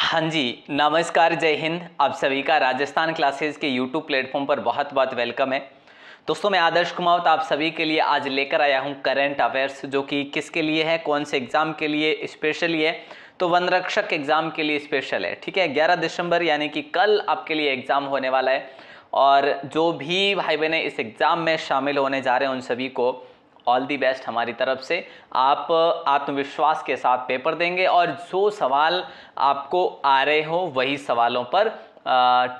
हाँ जी नमस्कार जय हिंद आप सभी का राजस्थान क्लासेस के यूट्यूब प्लेटफॉर्म पर बहुत बहुत वेलकम है दोस्तों मैं आदर्श कुमार तो आप सभी के लिए आज लेकर आया हूँ करंट अफेयर्स जो कि किसके लिए है कौन से एग्ज़ाम के लिए स्पेशली है तो वन रक्षक एग्ज़ाम के लिए स्पेशल है ठीक है ग्यारह दिसंबर यानी कि कल आपके लिए एग्ज़ाम होने वाला है और जो भी भाई बहने इस एग्ज़ाम में शामिल होने जा रहे हैं उन सभी को ऑल दी बेस्ट हमारी तरफ से आप आत्मविश्वास के साथ पेपर देंगे और जो सवाल आपको आ रहे हो वही सवालों पर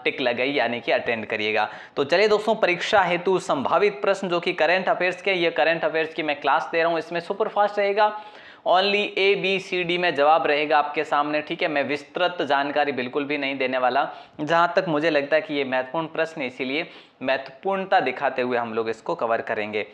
टिक लगाई यानी कि अटेंड करिएगा तो चलिए दोस्तों परीक्षा हेतु संभावित प्रश्न जो कि करंट अफेयर्स के ये करंट अफेयर्स की मैं क्लास दे रहा हूँ इसमें सुपर फास्ट रहेगा only A B C D में जवाब रहेगा आपके सामने ठीक है मैं विस्तृत जानकारी बिल्कुल भी नहीं देने वाला जहाँ तक मुझे लगता है कि ये महत्वपूर्ण प्रश्न है इसीलिए महत्वपूर्णता दिखाते हुए हम लोग इसको कवर करेंगे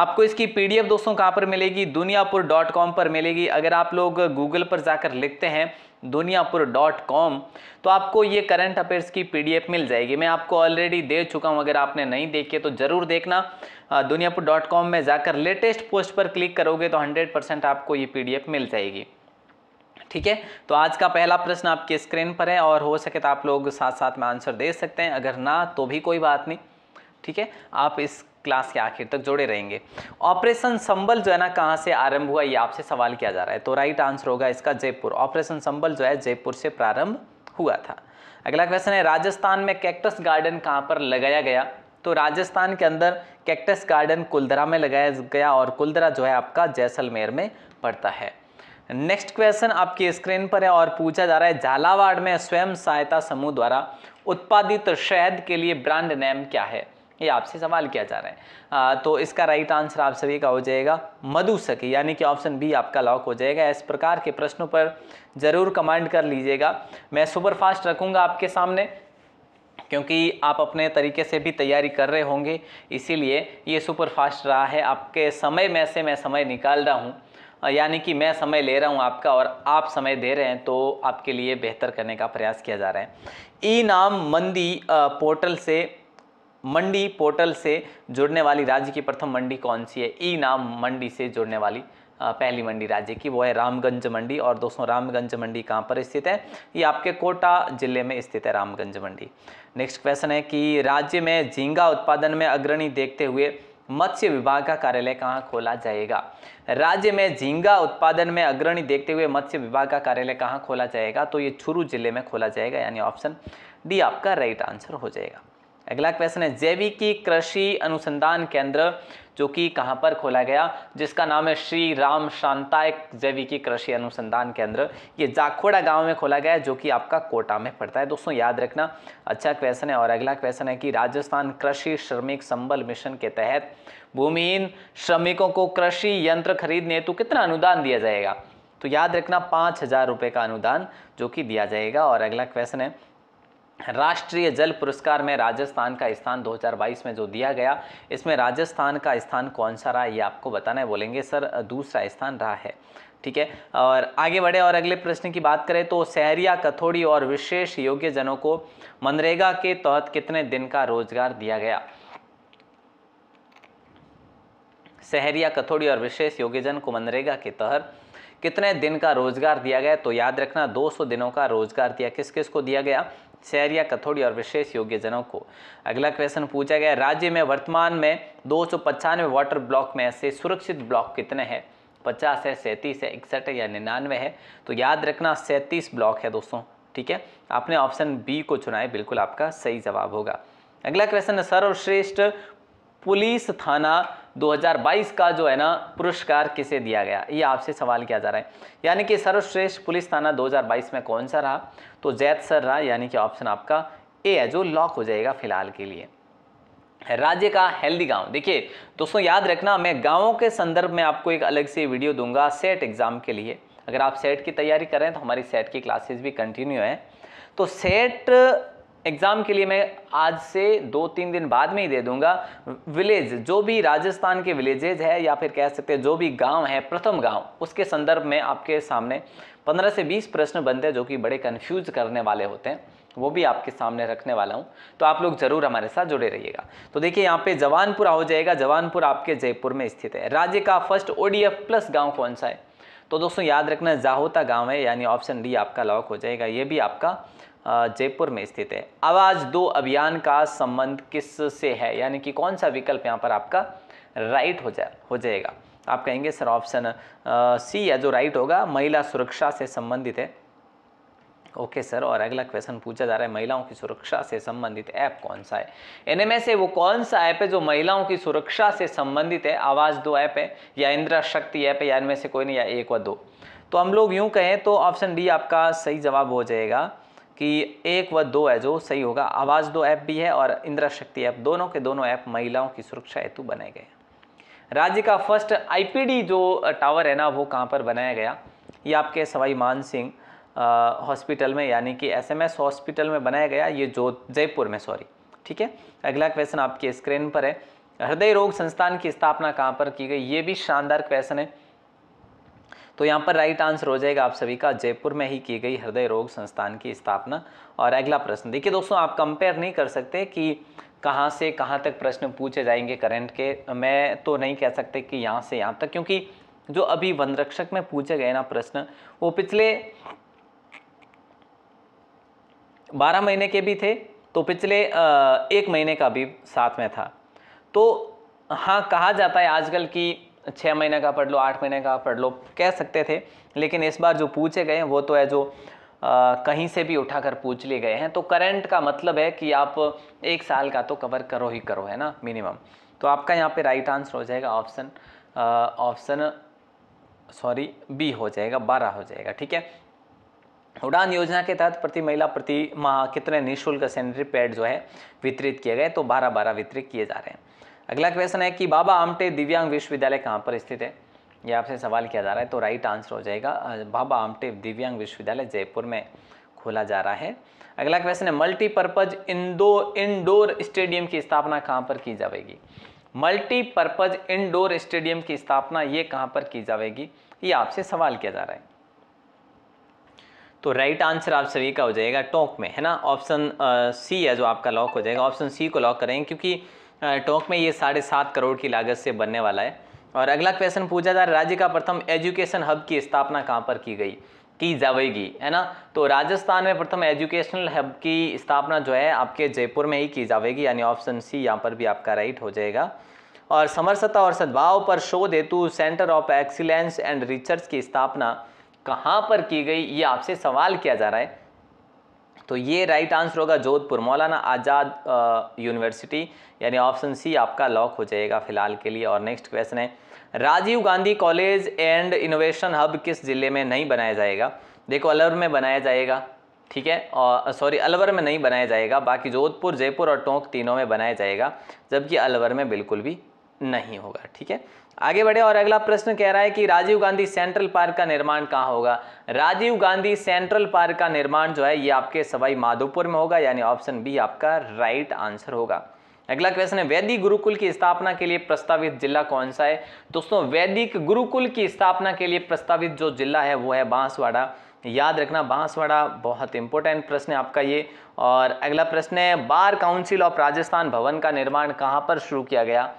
आपको इसकी पीडीएफ दोस्तों कहाँ पर मिलेगी दुनियापुर डॉट कॉम पर मिलेगी अगर आप लोग गूगल पर जाकर लिखते हैं दुनियापुर डॉट कॉम तो आपको ये करंट अफेयर्स की पीडीएफ मिल जाएगी मैं आपको ऑलरेडी दे चुका हूँ अगर आपने नहीं देखी तो ज़रूर देखना हाँ, दुनियापुर डॉट कॉम में जाकर लेटेस्ट पोस्ट पर क्लिक करोगे तो हंड्रेड परसेंट आपको ये पी मिल जाएगी ठीक है तो आज का पहला प्रश्न आपकी स्क्रीन पर है और हो सके तो आप लोग साथ साथ में आंसर दे सकते हैं अगर ना तो भी कोई बात नहीं ठीक है आप इस क्लास के आखिर तक जोड़े रहेंगे ऑपरेशन संबल जो है ना कहाँ से आरंभ हुआ ये आपसे सवाल किया जा रहा है तो राइट आंसर होगा इसका जयपुर ऑपरेशन संबल जो है जयपुर से प्रारंभ हुआ था अगला क्वेश्चन है राजस्थान में कैक्टस गार्डन कहाँ पर लगाया गया तो राजस्थान के अंदर कैक्टस गार्डन कुलदरा में लगाया गया और कुलदरा जो है आपका जैसलमेर में पड़ता है नेक्स्ट क्वेश्चन आपकी स्क्रीन पर है और पूछा जा रहा है झालावाड़ में स्वयं सहायता समूह द्वारा उत्पादित शहद के लिए ब्रांड नेम क्या है ये आपसे सवाल किया जा रहा है आ, तो इसका राइट आंसर आप सभी का हो जाएगा मधुसखी यानी कि ऑप्शन बी आपका लॉक हो जाएगा इस प्रकार के प्रश्नों पर ज़रूर कमेंट कर लीजिएगा मैं सुपर फास्ट रखूंगा आपके सामने क्योंकि आप अपने तरीके से भी तैयारी कर रहे होंगे इसीलिए ये सुपर फास्ट रहा है आपके समय में से मैं समय निकाल रहा हूँ यानी कि मैं समय ले रहा हूँ आपका और आप समय दे रहे हैं तो आपके लिए बेहतर करने का प्रयास किया जा रहा है ई नाम मंदी पोर्टल से मंडी पोर्टल से जुड़ने वाली राज्य की प्रथम मंडी कौन सी है ई नाम मंडी से जुड़ने वाली पहली मंडी राज्य की वो है रामगंज मंडी और दोस्तों रामगंज मंडी कहाँ पर स्थित है ये आपके कोटा जिले में स्थित है रामगंज मंडी नेक्स्ट क्वेश्चन है कि राज्य में झींगा उत्पादन में अग्रणी देखते हुए मत्स्य विभाग का कार्यालय कहाँ खोला जाएगा राज्य में झींगा उत्पादन में अग्रणी देखते हुए मत्स्य विभाग का कार्यालय कहाँ खोला जाएगा तो ये छुरू जिले में खोला जाएगा यानी ऑप्शन डी आपका राइट आंसर हो जाएगा अगला क्वेश्चन है जैविकी कृषि अनुसंधान केंद्र जो कि कहाँ पर खोला गया जिसका नाम है श्री राम शांताय जैविकी कृषि अनुसंधान केंद्र ये जाखोड़ा गांव में खोला गया जो कि आपका कोटा में पड़ता है दोस्तों याद रखना अच्छा क्वेश्चन है और अगला क्वेश्चन है कि राजस्थान कृषि श्रमिक संबल मिशन के तहत भूमिहीन श्रमिकों को कृषि यंत्र खरीदने हेतु कितना अनुदान दिया जाएगा तो याद रखना पाँच हज़ार रुपये का अनुदान जो कि दिया जाएगा और अगला क्वेश्चन है राष्ट्रीय जल पुरस्कार में राजस्थान का स्थान 2022 में जो दिया गया इसमें राजस्थान का स्थान कौन सा रहा ये आपको बताना है बोलेंगे सर दूसरा स्थान रहा है ठीक है और आगे बढ़े और अगले प्रश्न की बात करें तो सहरिया कथोड़ी और विशेष योग्य जनों को मनरेगा के तहत कितने दिन का रोजगार दिया गया सहरिया कथोड़ी और विशेष योग्यजन को मनरेगा के तहत कितने दिन का रोजगार दिया गया तो याद रखना 200 दिनों का रोजगार दिया किस किस को दिया गया शहर या कथोड़ी और विशेष योग्य जनों को अगला क्वेश्चन पूछा गया राज्य में वर्तमान में दो वाटर ब्लॉक में ऐसे सुरक्षित ब्लॉक कितने हैं पचास है सैंतीस है इकसठ है या निन्यानवे है तो याद रखना सैंतीस ब्लॉक है दोस्तों ठीक है आपने ऑप्शन बी को चुना है बिल्कुल आपका सही जवाब होगा अगला क्वेश्चन है सर्वश्रेष्ठ पुलिस थाना 2022 का जो है ना पुरस्कार किसे दिया गया ये आपसे सवाल किया जा रहा है यानी कि सर्वश्रेष्ठ पुलिस थाना 2022 में कौन सा रहा तो जैत सर रहा यानी कि ऑप्शन आपका ए है जो लॉक हो जाएगा फिलहाल के लिए राज्य का हेल्दी गांव देखिए दोस्तों याद रखना मैं गांवों के संदर्भ में आपको एक अलग से वीडियो दूंगा सेट एग्जाम के लिए अगर आप सेट की तैयारी कर रहे हैं तो हमारी सेट की क्लासेज भी कंटिन्यू है तो सेट एग्ज़ाम के लिए मैं आज से दो तीन दिन बाद में ही दे दूंगा विलेज जो भी राजस्थान के विलेजेज है या फिर कह सकते हैं जो भी गांव है प्रथम गांव उसके संदर्भ में आपके सामने पंद्रह से बीस प्रश्न बनते हैं जो कि बड़े कन्फ्यूज करने वाले होते हैं वो भी आपके सामने रखने वाला हूँ तो आप लोग जरूर हमारे साथ जुड़े रहिएगा तो देखिए यहाँ पे जवानपुरा हो जाएगा जवानपुर आपके जयपुर में स्थित है राज्य का फर्स्ट ओडीएफ प्लस गाँव कौन सा है तो दोस्तों याद रखना जाहोता गांव है यानी ऑप्शन डी आपका लॉक हो जाएगा ये भी आपका जयपुर में स्थित है आवाज़ दो अभियान का संबंध किस से है यानी कि कौन सा विकल्प यहाँ पर आपका राइट हो जाए हो जाएगा आप कहेंगे सर ऑप्शन सी या जो राइट होगा महिला सुरक्षा से संबंधित है ओके सर और अगला क्वेश्चन पूछा जा रहा है महिलाओं की सुरक्षा से संबंधित ऐप कौन सा है एनएमएस है वो कौन सा ऐप है जो महिलाओं की सुरक्षा से संबंधित है आवाज़ दो ऐप है या इंदिरा शक्ति ऐप है या इनमें से कोई नहीं या एक व दो तो हम लोग यूँ कहें तो ऑप्शन डी आपका सही जवाब हो जाएगा कि एक व दो है जो सही होगा आवाज़ दो ऐप भी है और इंदिरा शक्ति ऐप दोनों के दोनों ऐप महिलाओं की सुरक्षा हेतु बनाए गए राज्य का फर्स्ट आईपीडी जो टावर है ना वो कहाँ पर बनाया गया ये आपके सवाई मान सिंह हॉस्पिटल में यानी कि एसएमएस हॉस्पिटल में बनाया गया ये जो जयपुर में सॉरी ठीक है अगला क्वेश्चन आपकी स्क्रीन पर है हृदय रोग संस्थान की स्थापना कहाँ पर की गई ये भी शानदार क्वेश्चन है तो यहाँ पर राइट आंसर हो जाएगा आप सभी का जयपुर में ही की गई हृदय रोग संस्थान की स्थापना और अगला प्रश्न देखिए दोस्तों आप कंपेयर नहीं कर सकते कि कहाँ से कहाँ तक प्रश्न पूछे जाएंगे करंट के मैं तो नहीं कह सकते कि यहाँ से यहाँ तक क्योंकि जो अभी वन रक्षक में पूछे गए ना प्रश्न वो पिछले बारह महीने के भी थे तो पिछले एक महीने का भी साथ में था तो हाँ कहा जाता है आजकल कि छः महीने का पढ़ लो आठ महीने का पढ़ लो कह सकते थे लेकिन इस बार जो पूछे गए वो तो है जो आ, कहीं से भी उठाकर पूछ लिए गए हैं तो करंट का मतलब है कि आप एक साल का तो कवर करो ही करो है ना मिनिमम तो आपका यहाँ पे राइट आंसर हो जाएगा ऑप्शन ऑप्शन सॉरी बी हो जाएगा बारह हो जाएगा ठीक है उड़ान योजना के तहत प्रति महिला प्रति माह कितने निःशुल्क सैनिटरी पैड जो है वितरित किए गए तो बारह बारह वितरित किए जा रहे हैं अगला क्वेश्चन है कि बाबा आमटे दिव्यांग विश्वविद्यालय कहाँ पर स्थित है ये आपसे सवाल किया जा रहा है तो राइट आंसर हो जाएगा बाबा आमटे दिव्यांग विश्वविद्यालय जयपुर में खोला जा रहा है अगला क्वेश्चन है मल्टीपर्पज इंडो इंडोर स्टेडियम की स्थापना कहाँ पर की जाएगी मल्टीपर्पज इंडोर स्टेडियम की स्थापना ये कहाँ पर की जाएगी ये आपसे सवाल किया जा रहा है तो राइट आंसर आप सभी का हो जाएगा टोंक में है ना ऑप्शन सी है जो आपका लॉक हो जाएगा ऑप्शन सी को लॉक करें क्योंकि टोंक में ये साढ़े सात करोड़ की लागत से बनने वाला है और अगला क्वेश्चन पूछा जा रहा है राज्य का प्रथम एजुकेशन हब की स्थापना कहाँ पर की गई की जाएगी है ना तो राजस्थान में प्रथम एजुकेशनल हब की स्थापना जो है आपके जयपुर में ही की जाएगी यानी ऑप्शन सी यहाँ पर भी आपका राइट हो जाएगा और समरसता और सद्भाव पर शोध हेतु centre of excellence and research की स्थापना कहाँ पर की गई ये आपसे सवाल किया जा रहा है तो ये राइट आंसर होगा जोधपुर मौलाना आज़ाद यूनिवर्सिटी यानी ऑप्शन सी आपका लॉक हो जाएगा फिलहाल के लिए और नेक्स्ट क्वेश्चन है Rajiv Gandhi college and innovation hub किस ज़िले में नहीं बनाया जाएगा देखो अलवर में बनाया जाएगा ठीक है और सॉरी अलवर में नहीं बनाया जाएगा बाकी जोधपुर जयपुर और टोंक तीनों में बनाया जाएगा जबकि अलवर में बिल्कुल भी नहीं होगा ठीक है आगे बढ़े और अगला प्रश्न कह रहा है कि राजीव गांधी सेंट्रल पार्क का निर्माण कहाँ होगा राजीव गांधी सेंट्रल पार्क का निर्माण जो है ये आपके सवाई माधोपुर में होगा यानी ऑप्शन बी आपका राइट आंसर होगा अगला क्वेश्चन है वैदिक गुरुकुल की स्थापना के लिए प्रस्तावित जिला कौन सा है दोस्तों वैदिक गुरुकुल की स्थापना के लिए प्रस्तावित जो जिला है वो है बांसवाड़ा याद रखना बांसवाड़ा बहुत इंपॉर्टेंट प्रश्न है आपका ये और अगला प्रश्न है बार काउंसिल ऑफ राजस्थान भवन का निर्माण कहाँ पर शुरू किया गया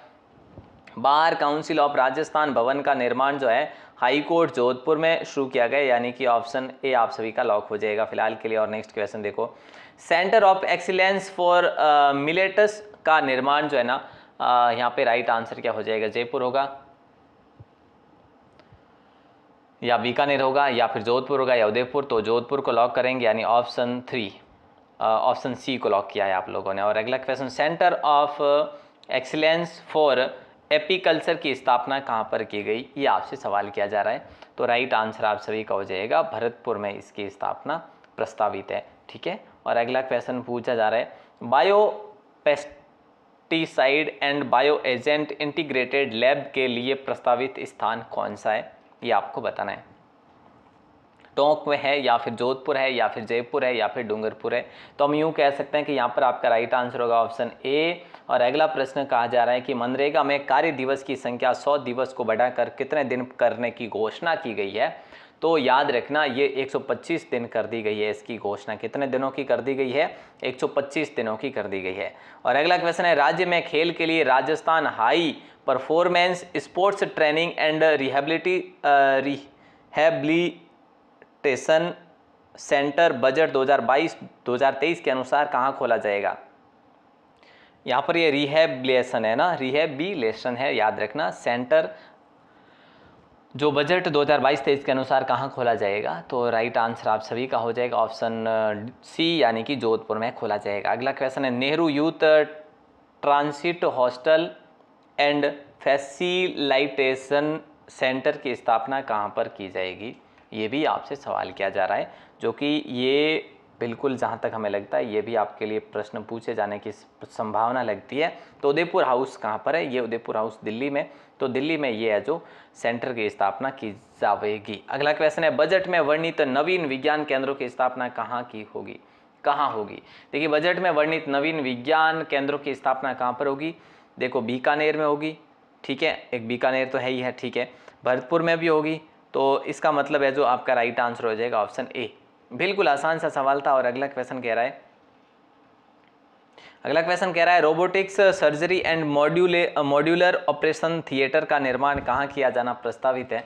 बार काउंसिल ऑफ राजस्थान भवन का निर्माण जो है हाई कोर्ट जोधपुर में शुरू किया गया यानी कि ऑप्शन ए आप सभी का लॉक हो जाएगा फिलहाल के लिए और नेक्स्ट क्वेश्चन देखो centre of excellence for millets का निर्माण जो है ना uh, यहाँ पे राइट आंसर क्या हो जाएगा जयपुर होगा या बीकानेर होगा या फिर जोधपुर होगा या उदयपुर तो जोधपुर को लॉक करेंगे यानी ऑप्शन थ्री ऑप्शन सी को लॉक किया है आप लोगों ने और अगला question centre of excellence for apiculture की स्थापना कहाँ पर की गई ये आपसे सवाल किया जा रहा है तो राइट आंसर आप सभी का हो जाएगा भरतपुर में इसकी स्थापना प्रस्तावित है ठीक है और अगला क्वेश्चन पूछा जा रहा है bio pesticide and bio agent integrated lab के लिए प्रस्तावित स्थान कौन सा है ये आपको बताना है टोंक में है या फिर जोधपुर है या फिर जयपुर है या फिर डूंगरपुर है तो हम यूँ कह सकते हैं कि यहाँ पर आपका राइट आंसर होगा ऑप्शन ए और अगला प्रश्न कहा जा रहा है कि मनरेगा में कार्य दिवस की संख्या सौ दिवस को बढ़ाकर कितने दिन करने की घोषणा की गई है तो याद रखना ये 125 दिन कर दी गई है इसकी घोषणा कितने दिनों की कर दी गई है 125 दिनों की कर दी गई है और अगला क्वेश्चन है राज्य में खेल के लिए Rajasthan high performance sports training and rehability rehabilitation centre budget 2022-2023 के अनुसार कहाँ खोला जाएगा यहाँ पर ये रिहेबलेसन है ना रिहेबिलेशन है याद रखना सेंटर जो बजट 2022 हज़ार के अनुसार कहाँ खोला जाएगा तो राइट आंसर आप सभी का हो जाएगा ऑप्शन सी uh, यानी कि जोधपुर में खोला जाएगा अगला क्वेश्चन है Nehru youth transit hostel and facilitation centre की स्थापना कहाँ पर की जाएगी ये भी आपसे सवाल किया जा रहा है जो कि ये बिल्कुल जहाँ तक हमें लगता है ये भी आपके लिए प्रश्न पूछे जाने की संभावना लगती है तो उदयपुर हाउस कहाँ पर है ये उदयपुर हाउस दिल्ली में तो दिल्ली में ये है जो सेंटर की स्थापना की जाएगी अगला क्वेश्चन है बजट में वर्णित नवीन विज्ञान केंद्रों की स्थापना कहाँ की होगी कहाँ होगी देखिए बजट में वर्णित नवीन विज्ञान केंद्रों की स्थापना कहाँ पर होगी देखो बीकानेर में होगी ठीक है एक बीकानेर तो है ही है ठीक है भरतपुर में भी होगी तो इसका मतलब है जो आपका राइट आंसर हो जाएगा ऑप्शन ए बिल्कुल आसान सा सवाल था और अगला क्वेश्चन कह रहा है अगला क्वेश्चन कह रहा है robotics surgery and module modular operation theatre का निर्माण कहाँ किया जाना प्रस्तावित है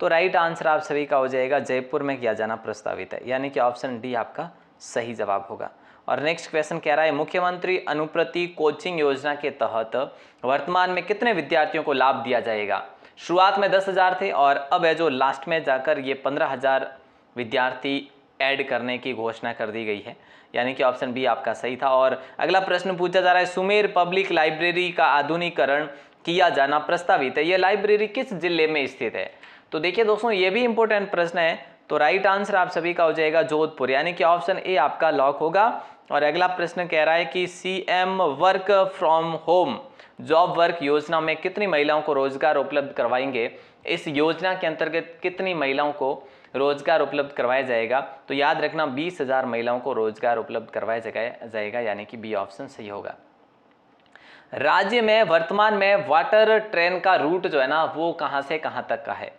तो राइट आंसर आप सभी का हो जाएगा जयपुर में किया जाना प्रस्तावित है यानी कि ऑप्शन डी आपका सही जवाब होगा और नेक्स्ट क्वेश्चन कह रहा है मुख्यमंत्री अनुप्रति कोचिंग योजना के तहत वर्तमान में कितने विद्यार्थियों को लाभ दिया जाएगा शुरुआत में दस हज़ार थे और अब है जो लास्ट में जाकर ये पंद्रह हज़ार विद्यार्थी ऐड करने की घोषणा कर दी गई है यानी कि ऑप्शन बी आपका सही था और अगला प्रश्न पूछा जा रहा है सुमेर पब्लिक लाइब्रेरी का आधुनिकरण किया जाना प्रस्तावित है यह लाइब्रेरी किस जिले में स्थित है तो देखिए दोस्तों ये भी इंपॉर्टेंट प्रश्न है तो राइट आंसर आप सभी का हो जाएगा जोधपुर यानी कि ऑप्शन ए आपका लॉक होगा और अगला प्रश्न कह रहा है कि C M work from home job work योजना में कितनी महिलाओं को रोजगार उपलब्ध करवाएंगे इस योजना के अंतर्गत कितनी महिलाओं को रोजगार उपलब्ध करवाया जाएगा तो याद रखना बीस हज़ार महिलाओं को रोजगार उपलब्ध करवाया जाएगा, जाएगा यानी कि बी ऑप्शन सही होगा राज्य में वर्तमान में वाटर ट्रेन का रूट जो है ना वो कहाँ से कहाँ तक का है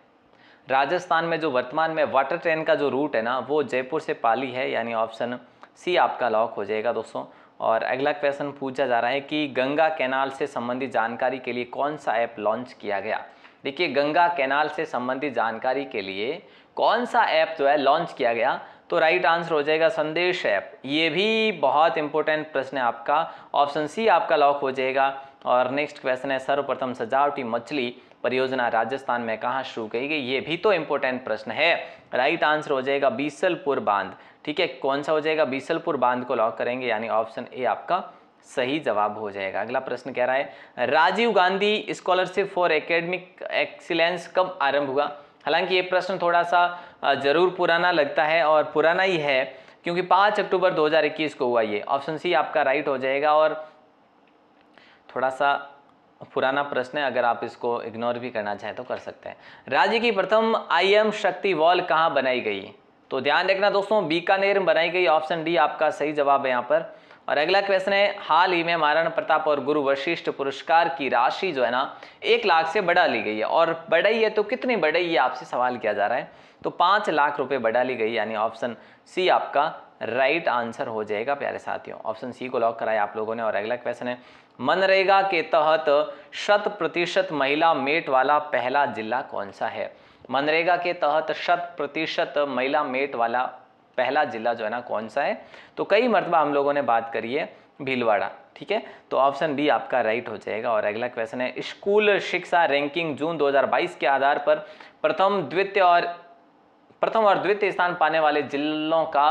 राजस्थान में जो वर्तमान में वाटर ट्रेन का जो रूट है ना वो जयपुर से पाली है यानी ऑप्शन सी आपका लॉक हो जाएगा दोस्तों और अगला क्वेश्चन पूछा जा रहा है कि गंगा कैनाल से संबंधित जानकारी के लिए कौन सा ऐप लॉन्च किया गया देखिए गंगा कैनाल से संबंधित जानकारी के लिए कौन सा ऐप जो है लॉन्च किया गया तो राइट आंसर हो जाएगा संदेश ऐप ये भी बहुत इंपॉर्टेंट प्रश्न है आपका ऑप्शन सी आपका लॉक हो जाएगा और नेक्स्ट क्वेश्चन है सर्वप्रथम सजावटी मछली परियोजना राजस्थान में कहाँ शुरू की गई ये भी तो इम्पोर्टेंट प्रश्न है राइट आंसर हो जाएगा बीसलपुर बांध ठीक है कौन सा हो जाएगा बीसलपुर बांध को लॉक करेंगे यानी ऑप्शन ए आपका सही जवाब हो जाएगा अगला प्रश्न कह रहा है Rajiv Gandhi scholarship for academic excellence कब आरंभ हुआ हालांकि ये प्रश्न थोड़ा सा ज़रूर पुराना लगता है और पुराना ही है क्योंकि 5 अक्टूबर 2021 को हुआ ये ऑप्शन सी आपका राइट हो जाएगा और थोड़ा सा पुराना प्रश्न है अगर आप इसको इग्नोर भी करना चाहें तो कर सकते हैं राज्य की प्रथम एम शक्ति वॉल कहाँ बनाई गई तो ध्यान रखना दोस्तों बीकानेर में बनाई गई ऑप्शन डी आपका सही जवाब है यहाँ पर और अगला क्वेश्चन है हाल ही में महाराणा प्रताप और गुरु वशिष्ठ पुरस्कार की राशि जो है ना एक लाख से बढ़ा ली गई है और बढ़ाई है तो कितनी बढ़ाई है आपसे सवाल किया जा रहा है तो पाँच लाख रुपए बढ़ा ली गई यानी ऑप्शन सी आपका राइट आंसर हो जाएगा प्यारे साथियों ऑप्शन सी को लॉक कराया आप लोगों ने और अगला क्वेश्चन है मनरेगा के तहत शत प्रतिशत महिला मेट वाला पहला जिला कौन सा है मनरेगा के तहत शत प्रतिशत महिला मेट वाला पहला ज़िला जो है ना कौन सा है तो कई मरतबा हम लोगों ने बात करी है भीलवाड़ा ठीक है तो ऑप्शन बी आपका राइट हो जाएगा और अगला क्वेश्चन है स्कूल शिक्षा रैंकिंग जून 2022 के आधार पर प्रथम द्वितीय और प्रथम और द्वितीय स्थान पाने वाले जिलों का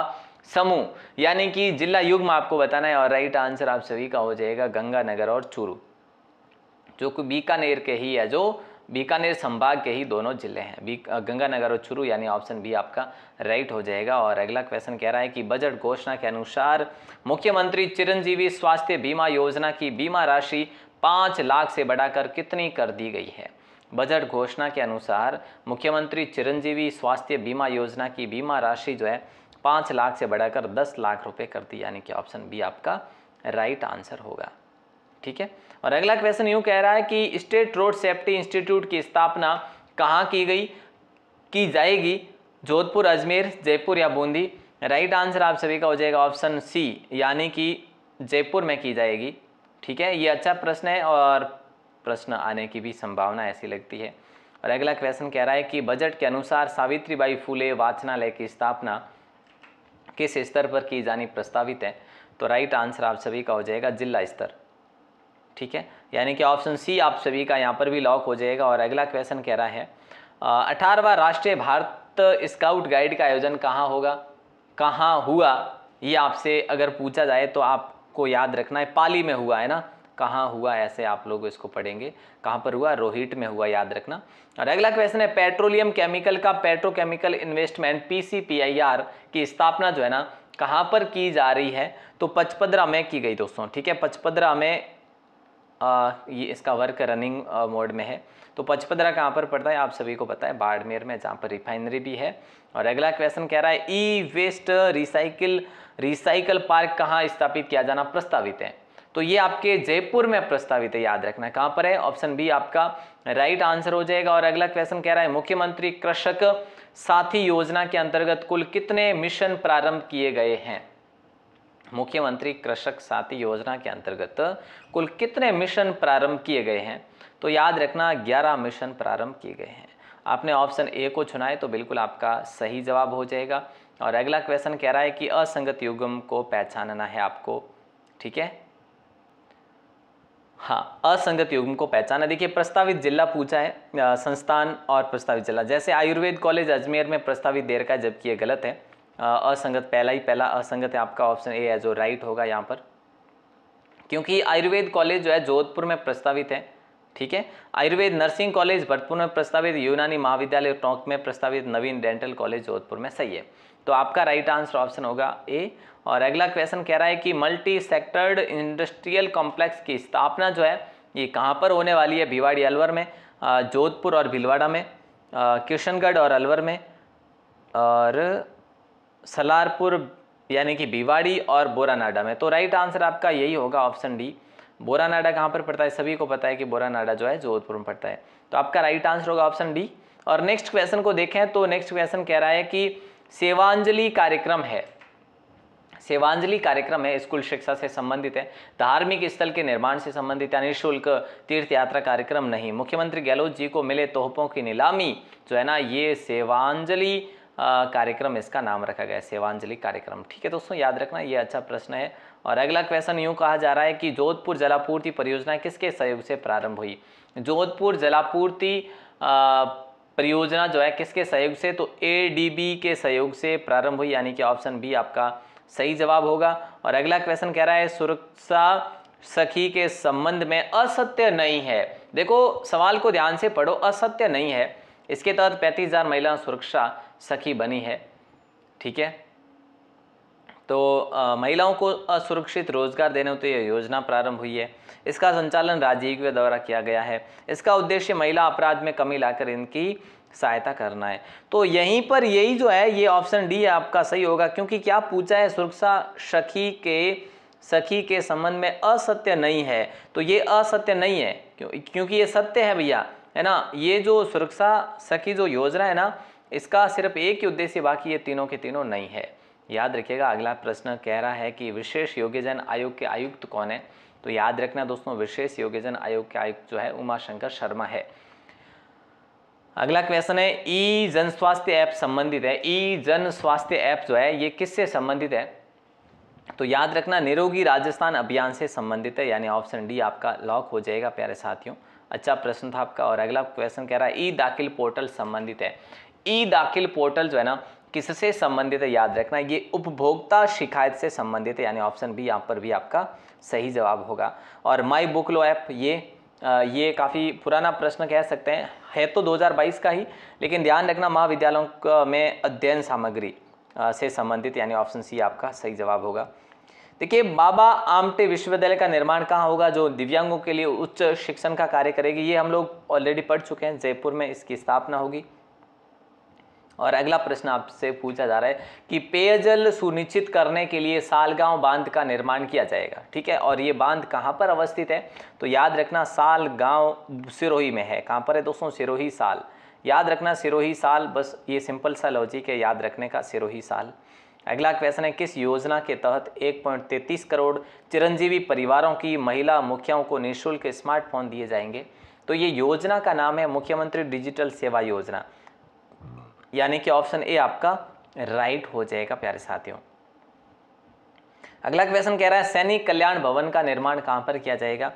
समूह यानी कि जिला युग्म आपको बताना है और राइट आंसर आप सभी का हो जाएगा गंगानगर और चूरू जो कि बीकानेर के ही है जो बीकानेर संभाग के ही दोनों जिले हैं गंगानगर और चुरू यानी ऑप्शन बी आपका राइट हो जाएगा और अगला क्वेश्चन कह रहा है कि बजट घोषणा के अनुसार मुख्यमंत्री चिरंजीवी स्वास्थ्य बीमा योजना की बीमा राशि पाँच लाख से बढ़ाकर कितनी कर दी गई है बजट घोषणा के अनुसार मुख्यमंत्री चिरंजीवी स्वास्थ्य बीमा योजना की बीमा राशि जो है पाँच लाख से बढ़ाकर दस लाख रुपये कर दी यानी कि ऑप्शन बी आपका राइट आंसर होगा ठीक है और अगला क्वेश्चन यूँ कह रहा है कि स्टेट रोड सेफ्टी इंस्टीट्यूट की स्थापना कहाँ की गई की जाएगी जोधपुर अजमेर जयपुर या बूंदी राइट आंसर आप सभी का हो जाएगा ऑप्शन सी यानी कि जयपुर में की जाएगी ठीक है ये अच्छा प्रश्न है और प्रश्न आने की भी संभावना ऐसी लगती है और अगला क्वेश्चन कह रहा है कि बजट के अनुसार सावित्री बाई फूले वाचनालय की स्थापना किस स्तर पर की जानी प्रस्तावित है तो राइट आंसर आप सभी का हो जाएगा जिला स्तर ठीक है यानी कि ऑप्शन सी आप सभी का यहाँ पर भी लॉक हो जाएगा और अगला क्वेश्चन कह रहा है अठारहवा राष्ट्रीय भारत स्काउट गाइड का आयोजन कहाँ होगा कहाँ हुआ ये आपसे अगर पूछा जाए तो आपको याद रखना है पाली में हुआ है ना कहाँ हुआ ऐसे आप लोग इसको पढ़ेंगे कहाँ पर हुआ रोहित में हुआ याद रखना और अगला क्वेश्चन है पेट्रोलियम केमिकल का पेट्रोकेमिकल इन्वेस्टमेंट पीसीपीआईआर की स्थापना जो है ना कहाँ पर की जा रही है तो पचपदरा में की गई दोस्तों ठीक है पचपदरा में आ, ये इसका वर्क रनिंग मोड में है तो पचपदरा कहाँ पर पड़ता है आप सभी को पता है बाड़मेर में जहाँ पर रिफाइनरी भी है और अगला क्वेश्चन कह रहा है e waste recycle recycle park कहाँ स्थापित किया जाना प्रस्तावित है तो ये आपके जयपुर में प्रस्तावित है याद रखना कहाँ पर है ऑप्शन बी आपका राइट आंसर हो जाएगा और अगला क्वेश्चन कह रहा है मुख्यमंत्री कृषक साथी योजना के अंतर्गत कुल कितने मिशन प्रारंभ किए गए हैं मुख्यमंत्री कृषक साथी योजना के अंतर्गत कुल कितने मिशन प्रारंभ किए गए हैं तो याद रखना 11 मिशन प्रारंभ किए गए हैं आपने ऑप्शन ए को चुना है तो बिल्कुल आपका सही जवाब हो जाएगा और अगला क्वेश्चन कह रहा है कि असंगत युगम को पहचानना है आपको ठीक है हाँ असंगत युग्म को पहचाना देखिए प्रस्तावित जिला पूछा है संस्थान और प्रस्तावित जिला जैसे आयुर्वेद कॉलेज अजमेर में प्रस्तावित देर का जबकि ये गलत है असंगत पहला ही पहला असंगत है आपका ऑप्शन ए है जो राइट होगा यहाँ पर क्योंकि आयुर्वेद कॉलेज जो है जोधपुर में प्रस्तावित है ठीक है आयुर्वेद नर्सिंग कॉलेज भरतपुर में प्रस्तावित यूनानी महाविद्यालय टोंक में प्रस्तावित नवीन डेंटल कॉलेज जोधपुर में सही है तो आपका राइट आंसर ऑप्शन होगा ए और अगला क्वेश्चन कह रहा है कि मल्टी सेक्टर्ड इंडस्ट्रियल कॉम्प्लेक्स की स्थापना जो है ये कहाँ पर होने वाली है भिवाड़ी अलवर में जोधपुर और भिलवाड़ा में किशनगढ़ और अलवर में और सलारपुर यानी कि भिवाड़ी और बोरानाडा में तो राइट आंसर आपका यही होगा ऑप्शन डी बोरानाडा कहाँ पर पड़ता है सभी को पता है कि बोरानाडा जो है जोधपुर में पड़ता है तो आपका राइट आंसर होगा ऑप्शन डी और नेक्स्ट क्वेश्चन को देखें तो नेक्स्ट क्वेश्चन कह रहा है कि सेवांजलि कार्यक्रम है सेवांजलि कार्यक्रम है स्कूल शिक्षा से संबंधित है धार्मिक स्थल के निर्माण से संबंधित या निःशुल्क तीर्थ यात्रा कार्यक्रम नहीं मुख्यमंत्री गहलोत जी को मिले तोहफों की नीलामी जो है ना ये सेवांजलि कार्यक्रम इसका नाम रखा गया है सेवांजलि कार्यक्रम ठीक है दोस्तों याद रखना ये अच्छा प्रश्न है और अगला क्वेश्चन यूँ कहा जा रहा है कि जोधपुर जलापूर्ति परियोजना किसके सहयोग से प्रारंभ हुई जोधपुर जलापूर्ति परियोजना जो है किसके सहयोग से तो ए के सहयोग से प्रारंभ हुई यानी कि ऑप्शन बी आपका सही जवाब होगा और अगला क्वेश्चन कह रहा है सुरक्षा सखी के संबंध में असत्य नहीं है देखो सवाल को ध्यान से पढ़ो असत्य नहीं है इसके तहत पैंतीस हजार महिला सुरक्षा सखी बनी है ठीक है तो महिलाओं को असुरक्षित रोजगार देने हेतु तो यह योजना प्रारंभ हुई है इसका संचालन राजीव के द्वारा किया गया है इसका उद्देश्य महिला अपराध में कमी लाकर इनकी सहायता करना है तो यहीं पर यही जो है ये ऑप्शन डी आपका सही होगा क्योंकि क्या पूछा है सुरक्षा सखी के सखी के संबंध में असत्य नहीं है तो ये असत्य नहीं है क्यों क्योंकि ये सत्य है भैया है ना ये जो सुरक्षा सखी जो योजना है ना इसका सिर्फ एक ही उद्देश्य बाकी ये तीनों के तीनों नहीं है याद रखिएगा अगला प्रश्न कह रहा है कि विशेष योग्यजन आयोग के आयुक्त कौन है तो याद रखना दोस्तों विशेष योग्यजन आयोग के आयुक्त जो है उमाशंकर शर्मा है अगला क्वेश्चन है ई जन स्वास्थ्य ऐप संबंधित है ई जन स्वास्थ्य ऐप जो है ये किससे संबंधित है तो याद रखना निरोगी राजस्थान अभियान से संबंधित है यानी ऑप्शन डी आपका लॉक हो जाएगा प्यारे साथियों अच्छा प्रश्न था आपका और अगला क्वेश्चन कह रहा है ई दाखिल पोर्टल संबंधित है ई दाखिल पोर्टल जो है ना किससे संबंधित है याद रखना ये उपभोक्ता शिकायत से संबंधित है यानी ऑप्शन भी यहाँ पर भी आपका सही जवाब होगा और माई बुक लो ऐप ये ये काफ़ी पुराना प्रश्न कह सकते हैं है तो 2022 का ही लेकिन ध्यान रखना महाविद्यालयों में अध्ययन सामग्री से संबंधित यानी ऑप्शन सी आपका सही जवाब होगा देखिए बाबा आमटे विश्वविद्यालय का निर्माण कहाँ होगा जो दिव्यांगों के लिए उच्च शिक्षण का कार्य करेगी ये हम लोग ऑलरेडी पढ़ चुके हैं जयपुर में इसकी स्थापना होगी और अगला प्रश्न आपसे पूछा जा रहा है कि पेयजल सुनिश्चित करने के लिए सालगांव बांध का निर्माण किया जाएगा ठीक है और ये बांध कहाँ पर अवस्थित है तो याद रखना साल सिरोही में है कहाँ पर है दोस्तों सिरोही साल याद रखना सिरोही साल बस ये सिंपल सा लॉजिक है याद रखने का सिरोही साल अगला क्वेश्चन है किस योजना के तहत 1.33 करोड़ चिरंजीवी परिवारों की महिला मुखियाओं को निःशुल्क स्मार्टफोन दिए जाएंगे तो ये योजना का नाम है मुख्यमंत्री डिजिटल सेवा योजना यानी कि ऑप्शन ए आपका राइट हो जाएगा प्यारे साथियों अगला क्वेश्चन कह रहा है सैनिक कल्याण भवन का निर्माण कहां पर किया जाएगा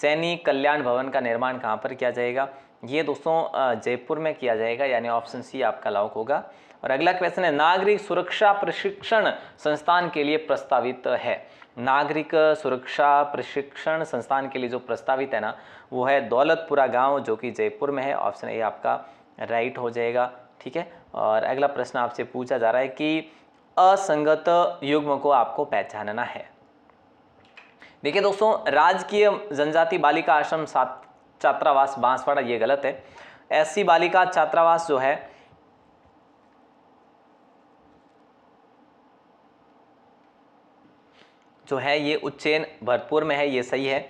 सैनिक कल्याण भवन का निर्माण कहां पर किया जाएगा ये दोस्तों जयपुर में किया जाएगा यानी ऑप्शन सी आपका लॉक होगा और अगला क्वेश्चन है नागरिक सुरक्षा प्रशिक्षण संस्थान के लिए प्रस्तावित है नागरिक सुरक्षा प्रशिक्षण संस्थान के लिए जो प्रस्तावित है ना वो है दौलतपुरा गांव जो कि जयपुर में है ऑप्शन ए आपका राइट हो जाएगा ठीक है और अगला प्रश्न आपसे पूछा जा रहा है कि असंगत युग्म को आपको पहचानना है देखिए दोस्तों राजकीय जनजाति बालिका आश्रम छात्रावास बांसवाड़ा ये गलत है ऐसी बालिका छात्रावास जो है जो है ये उच्चैन भरतपुर में है ये सही है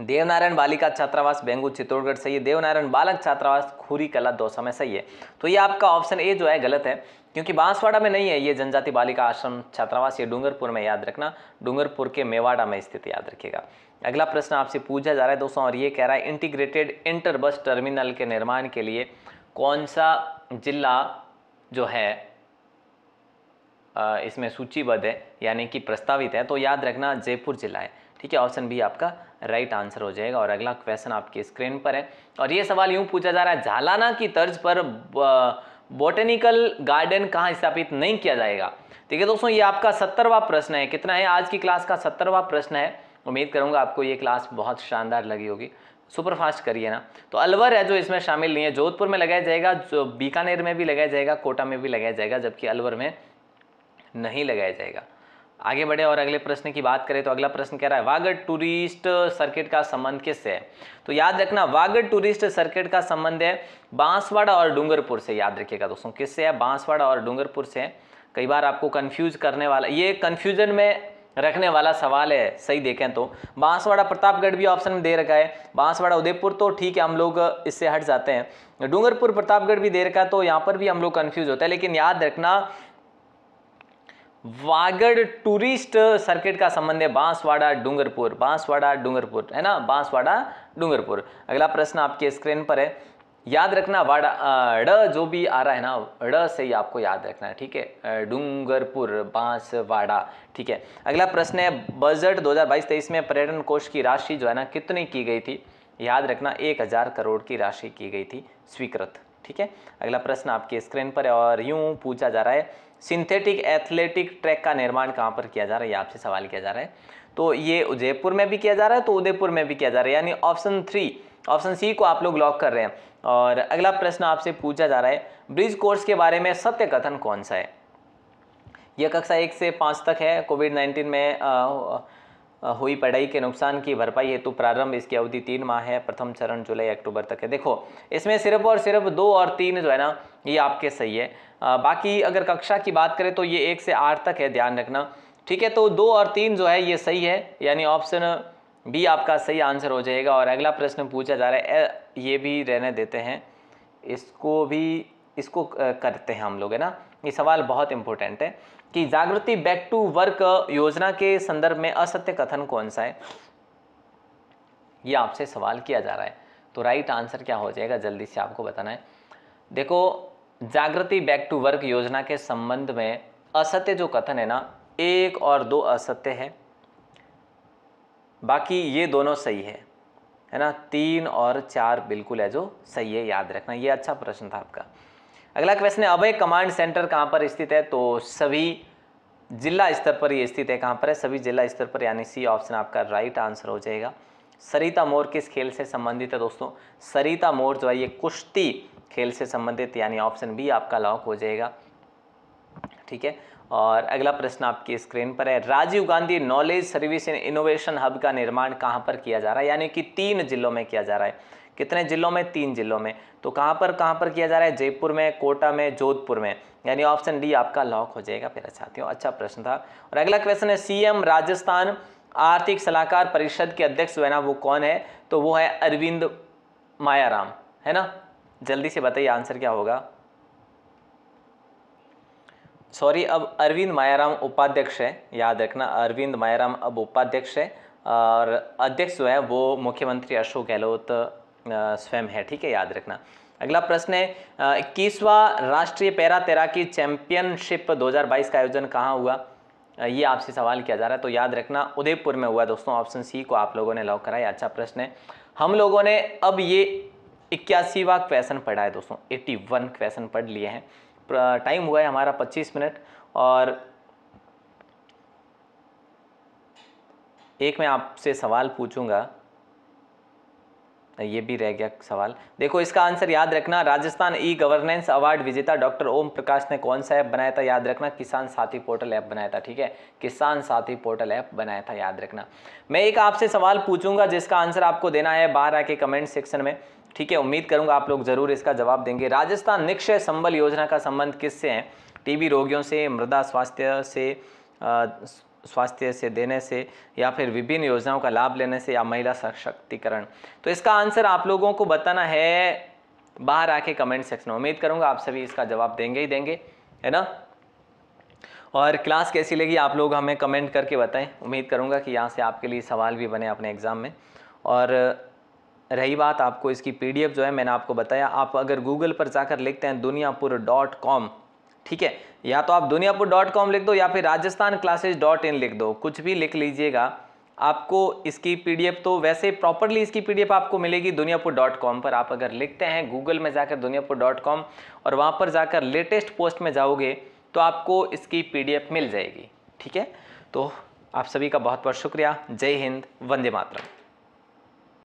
देवनारायण बालिका छात्रावास बेंगू चित्तौड़गढ़ सही है देवनारायण बालक छात्रावास खूरी कला दौसा में सही है तो ये आपका ऑप्शन ए जो है गलत है क्योंकि बांसवाड़ा में नहीं है ये जनजाति बालिका आश्रम छात्रावास ये डूंगरपुर में याद रखना डूंगरपुर के मेवाड़ा में स्थित याद रखिएगा अगला प्रश्न आपसे पूछा जा रहा है दोस्तों और ये कह रहा है इंटीग्रेटेड इंटर बस टर्मिनल के निर्माण के लिए कौन सा जिला जो है इसमें सूचीबद्ध है यानी कि प्रस्तावित है तो याद रखना जयपुर जिला है ठीक है ऑप्शन बी आपका राइट आंसर हो जाएगा और अगला क्वेश्चन आपकी स्क्रीन पर है और ये सवाल यूँ पूछा जा रहा है झालाना की तर्ज पर बॉटेनिकल गार्डन कहाँ स्थापित नहीं किया जाएगा ठीक है दोस्तों ये आपका सत्तरवा प्रश्न है कितना है आज की क्लास का सत्तरवा प्रश्न है उम्मीद करूंगा आपको ये क्लास बहुत शानदार लगी होगी सुपर फास्ट करिए ना तो अलवर है जो इसमें शामिल नहीं है जोधपुर में लगाया जाएगा जो बीकानेर में भी लगाया जाएगा कोटा में भी लगाया जाएगा जबकि अलवर में नहीं लगाया जाएगा आगे बढ़े और अगले प्रश्न की बात करें तो अगला प्रश्न कह रहा है वागड़ टूरिस्ट सर्किट का संबंध किससे है तो याद रखना वागड़ टूरिस्ट सर्किट का संबंध है बांसवाड़ा और डूंगरपुर से याद रखिएगा दोस्तों किससे है बांसवाड़ा और डूंगरपुर से कई बार आपको कन्फ्यूज करने वाला ये कन्फ्यूजन में रखने वाला सवाल है सही देखें तो बांसवाड़ा प्रतापगढ़ भी ऑप्शन में दे रखा है बांसवाड़ा उदयपुर तो ठीक है हम लोग इससे हट जाते हैं डूंगरपुर प्रतापगढ़ भी दे रखा है तो यहाँ पर भी हम लोग कन्फ्यूज होता है लेकिन याद रखना वागड़ टूरिस्ट सर्किट का संबंध है बांसवाड़ा डूंगरपुर बांसवाड़ा डूंगरपुर है ना बांसवाड़ा डूंगरपुर अगला प्रश्न आपके स्क्रीन पर है याद रखना वाड़ा ड जो भी आ रहा है ना ड से ही आपको याद रखना है ठीक है डूंगरपुर बांसवाड़ा ठीक है अगला प्रश्न है बजट 2022-23 में पर्यटन कोष की राशि जो है ना कितनी की गई थी याद रखना एक हज़ार करोड़ की राशि की गई थी स्वीकृत ठीक है अगला प्रश्न आपके स्क्रीन पर है और यूँ पूछा जा रहा है सिंथेटिक एथलेटिक ट्रैक का निर्माण कहाँ पर किया जा रहा है आपसे सवाल किया जा रहा है तो ये उदयपुर में भी किया जा रहा है तो उदयपुर में भी किया जा रहा है यानी ऑप्शन थ्री ऑप्शन सी को आप लोग लॉक कर रहे हैं और अगला प्रश्न आपसे पूछा जा रहा है ब्रिज कोर्स के बारे में सत्य कथन कौन सा है यह कक्षा एक से पाँच तक है कोविड नाइन्टीन में आ, हुई पढ़ाई के नुकसान की भरपाई हेतु प्रारंभ इसकी अवधि तीन माह है प्रथम चरण जुलाई अक्टूबर तक है देखो इसमें सिर्फ और सिर्फ दो और तीन जो है ना ये आपके सही है आ, बाकी अगर कक्षा की बात करें तो ये एक से आठ तक है ध्यान रखना ठीक है तो दो और तीन जो है ये सही है यानी ऑप्शन बी आपका सही आंसर हो जाएगा और अगला प्रश्न पूछा जा रहा है ये भी रहने देते हैं इसको भी इसको करते हैं हम लोग है ना ये सवाल बहुत इंपॉर्टेंट है कि जागृति बैक टू वर्क योजना के संदर्भ में असत्य कथन कौन सा है ये आपसे सवाल किया जा रहा है तो राइट आंसर क्या हो जाएगा जल्दी से आपको बताना है देखो जागृति बैक टू वर्क योजना के संबंध में असत्य जो कथन है ना एक और दो असत्य है बाकी ये दोनों सही है है ना तीन और चार बिल्कुल है जो सही है याद रखना ये अच्छा प्रश्न था आपका अगला क्वेश्चन है अभय कमांड सेंटर कहाँ पर स्थित है तो सभी जिला स्तर पर ये स्थित है कहाँ पर है सभी जिला स्तर पर यानी सी ऑप्शन आपका राइट आंसर हो जाएगा सरिता मोर किस खेल से संबंधित है दोस्तों सरिता मोर जो है ये कुश्ती खेल से संबंधित यानी ऑप्शन बी आपका लॉक हो जाएगा ठीक है और अगला प्रश्न आपकी स्क्रीन पर है Rajiv Gandhi knowledge service and innovation hub का निर्माण कहाँ पर किया जा रहा है यानी कि तीन जिलों में किया जा रहा है कितने जिलों में तीन जिलों में तो कहाँ पर कहाँ पर किया जा रहा है जयपुर में कोटा में जोधपुर में यानी ऑप्शन डी आपका लॉक हो जाएगा मेरा हो अच्छा प्रश्न था और अगला क्वेश्चन है सीएम राजस्थान आर्थिक सलाहकार परिषद के अध्यक्ष जो है ना वो कौन है तो वो है अरविंद मायाराम है ना जल्दी से बताइए आंसर क्या होगा सॉरी अब अरविंद मायाराम उपाध्यक्ष है याद रखना अरविंद मायाराम अब उपाध्यक्ष है और अध्यक्ष जो है वो मुख्यमंत्री अशोक गहलोत स्वयं है ठीक है याद रखना अगला प्रश्न है इक्कीसवा राष्ट्रीय पैरा तैराकी चैंपियनशिप 2022 का आयोजन कहाँ हुआ ये आपसे सवाल किया जा रहा है तो याद रखना उदयपुर में हुआ दोस्तों ऑप्शन सी को आप लोगों ने लॉक कराया अच्छा प्रश्न है हम लोगों ने अब ये इक्यासीवा क्वेश्चन पढ़ा है दोस्तों वन क्वेश्चन पढ़ लिए हैं टाइम हुआ है हमारा पच्चीस मिनट और एक मैं आपसे सवाल पूछूंगा ये भी रह गया सवाल देखो इसका आंसर याद रखना राजस्थान ई गवर्नेंस अवार्ड विजेता डॉक्टर ओम प्रकाश ने कौन सा ऐप बनाया था याद रखना किसान साथी पोर्टल ऐप बनाया था ठीक है किसान साथी पोर्टल ऐप बनाया था याद रखना मैं एक आपसे सवाल पूछूंगा जिसका आंसर आपको देना है बाहर आके कमेंट सेक्शन में ठीक है उम्मीद करूंगा आप लोग जरूर इसका जवाब देंगे राजस्थान निक्षय संबल योजना का संबंध किससे है टीबी रोगियों से मृदा स्वास्थ्य से स्वास्थ्य से देने से या फिर विभिन्न योजनाओं का लाभ लेने से या महिला सशक्तिकरण तो इसका आंसर आप लोगों को बताना है बाहर आके कमेंट सेक्शन में उम्मीद करूंगा आप सभी इसका जवाब देंगे ही देंगे है ना और क्लास कैसी लगी आप लोग हमें कमेंट करके बताएं उम्मीद करूंगा कि यहाँ से आपके लिए सवाल भी बने अपने एग्ज़ाम में और रही बात आपको इसकी पीडीएफ जो है मैंने आपको बताया आप अगर गूगल पर जाकर लिखते हैं दुनियापुर डॉट कॉम ठीक है या तो आप दुनियापुर डॉट कॉम लिख दो या फिर राजस्थान क्लासेज डॉट इन लिख दो कुछ भी लिख लीजिएगा आपको इसकी पीडीएफ तो वैसे प्रॉपरली इसकी पीडीएफ आपको मिलेगी दुनियापुर डॉट कॉम पर आप अगर लिखते हैं गूगल में जाकर दुनियापुर डॉट कॉम और वहाँ पर जाकर लेटेस्ट पोस्ट में जाओगे तो आपको इसकी पी मिल जाएगी ठीक है तो आप सभी का बहुत बहुत शुक्रिया जय हिंद वंदे मातरम